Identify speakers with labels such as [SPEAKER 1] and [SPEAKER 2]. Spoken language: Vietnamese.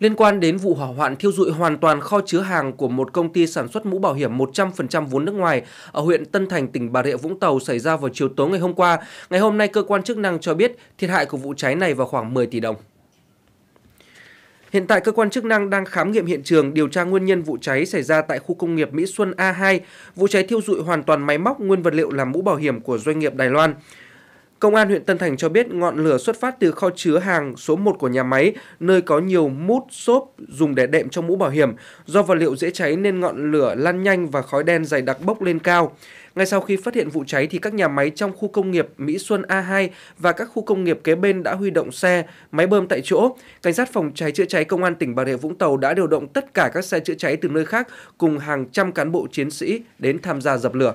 [SPEAKER 1] liên quan đến vụ hỏa hoạn thiêu dụi hoàn toàn kho chứa hàng của một công ty sản xuất mũ bảo hiểm 100% vốn nước ngoài ở huyện Tân Thành, tỉnh Bà Rịa Vũng Tàu xảy ra vào chiều tối ngày hôm qua. Ngày hôm nay, cơ quan chức năng cho biết thiệt hại của vụ cháy này vào khoảng 10 tỷ đồng. Hiện tại cơ quan chức năng đang khám nghiệm hiện trường điều tra nguyên nhân vụ cháy xảy ra tại khu công nghiệp Mỹ Xuân A2. Vụ cháy thiêu dụi hoàn toàn máy móc nguyên vật liệu làm mũ bảo hiểm của doanh nghiệp Đài Loan. Công an huyện Tân Thành cho biết ngọn lửa xuất phát từ kho chứa hàng số 1 của nhà máy, nơi có nhiều mút, xốp dùng để đệm trong mũ bảo hiểm. Do vật liệu dễ cháy nên ngọn lửa lan nhanh và khói đen dày đặc bốc lên cao. Ngay sau khi phát hiện vụ cháy thì các nhà máy trong khu công nghiệp Mỹ Xuân A2 và các khu công nghiệp kế bên đã huy động xe, máy bơm tại chỗ. Cảnh sát phòng cháy chữa cháy công an tỉnh Bà Rịa Vũng Tàu đã điều động tất cả các xe chữa cháy từ nơi khác cùng hàng trăm cán bộ chiến sĩ đến tham gia dập lửa.